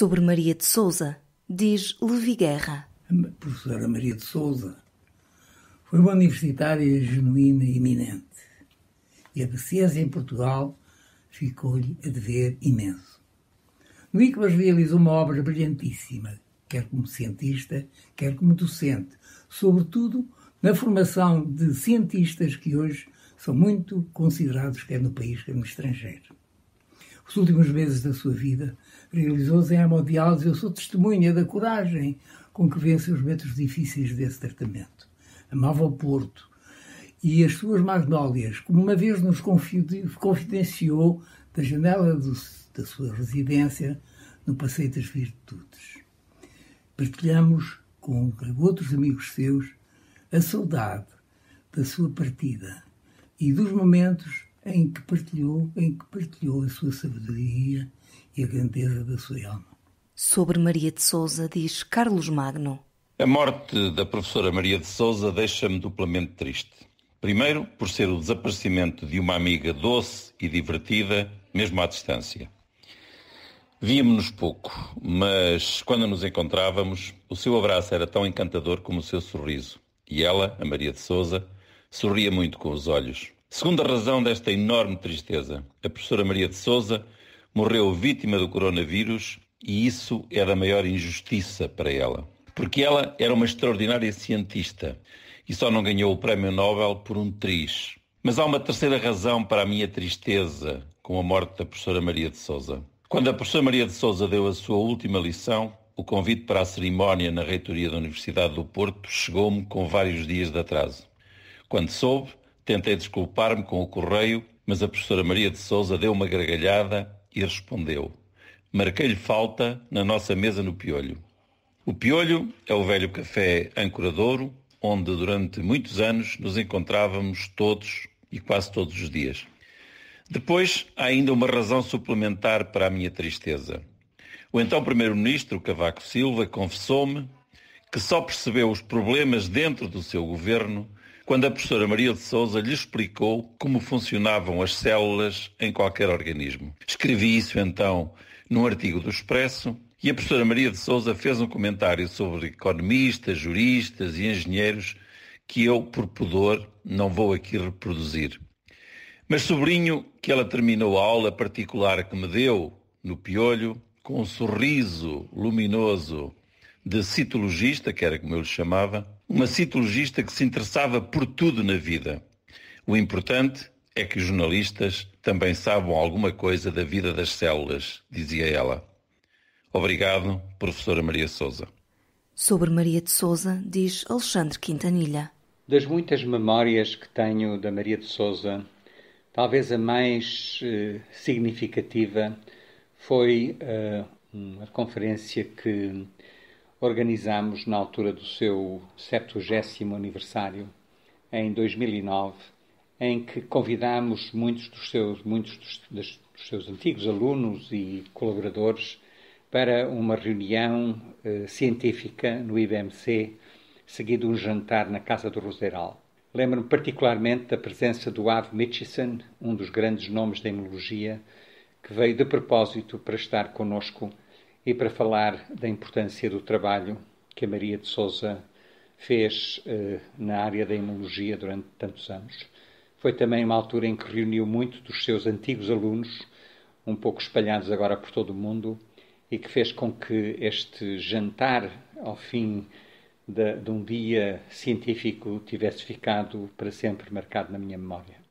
Sobre Maria de Souza, diz Levi Guerra. A professora Maria de Souza foi uma universitária genuína e eminente. E a ciência em Portugal ficou-lhe a dever imenso. No ICBAS realizou uma obra brilhantíssima, quer como cientista, quer como docente, sobretudo na formação de cientistas que hoje são muito considerados, quer no país, quer no estrangeiro. Os últimos meses da sua vida realizou-se em hemodiálise, eu sou testemunha da coragem com que vence os metros difíceis desse tratamento. Amava o Porto e as suas magnólias, como uma vez nos confidenciou da janela do, da sua residência no Passeio das Virtudes. Partilhamos com outros amigos seus a saudade da sua partida e dos momentos em que partilhou, em que partilhou a sua sabedoria e a grandeza da sua alma. Sobre Maria de Souza diz Carlos Magno. A morte da professora Maria de Souza deixa-me duplamente triste. Primeiro, por ser o desaparecimento de uma amiga doce e divertida, mesmo à distância. Víamos-nos pouco, mas quando nos encontrávamos, o seu abraço era tão encantador como o seu sorriso. E ela, a Maria de Souza, sorria muito com os olhos, Segunda razão desta enorme tristeza, a professora Maria de Souza morreu vítima do coronavírus e isso era a maior injustiça para ela. Porque ela era uma extraordinária cientista e só não ganhou o Prémio Nobel por um triz. Mas há uma terceira razão para a minha tristeza com a morte da professora Maria de Souza. Quando a professora Maria de Souza deu a sua última lição, o convite para a cerimónia na reitoria da Universidade do Porto chegou-me com vários dias de atraso. Quando soube, Tentei desculpar-me com o correio, mas a professora Maria de Souza deu uma gargalhada e respondeu. Marquei-lhe falta na nossa mesa no Piolho. O Piolho é o velho café ancoradouro, onde durante muitos anos nos encontrávamos todos e quase todos os dias. Depois, há ainda uma razão suplementar para a minha tristeza. O então Primeiro-Ministro Cavaco Silva confessou-me que só percebeu os problemas dentro do seu governo quando a professora Maria de Souza lhe explicou como funcionavam as células em qualquer organismo. Escrevi isso então num artigo do Expresso e a professora Maria de Souza fez um comentário sobre economistas, juristas e engenheiros que eu, por pudor, não vou aqui reproduzir. Mas sobrinho que ela terminou a aula particular que me deu, no piolho, com um sorriso luminoso de citologista, que era como eu lhe chamava, uma citologista que se interessava por tudo na vida. O importante é que os jornalistas também saibam alguma coisa da vida das células, dizia ela. Obrigado, professora Maria Souza. Sobre Maria de Souza, diz Alexandre Quintanilha. Das muitas memórias que tenho da Maria de Souza, talvez a mais eh, significativa foi eh, uma conferência que organizamos na altura do seu 70 aniversário, em 2009, em que convidámos muitos dos seus, muitos dos, dos seus antigos alunos e colaboradores para uma reunião eh, científica no IBMC, seguido um jantar na Casa do Roseral. Lembro-me particularmente da presença do Ave Mitchison, um dos grandes nomes da imunologia, que veio de propósito para estar conosco e para falar da importância do trabalho que a Maria de Souza fez eh, na área da imunologia durante tantos anos. Foi também uma altura em que reuniu muito dos seus antigos alunos, um pouco espalhados agora por todo o mundo, e que fez com que este jantar ao fim de, de um dia científico tivesse ficado para sempre marcado na minha memória.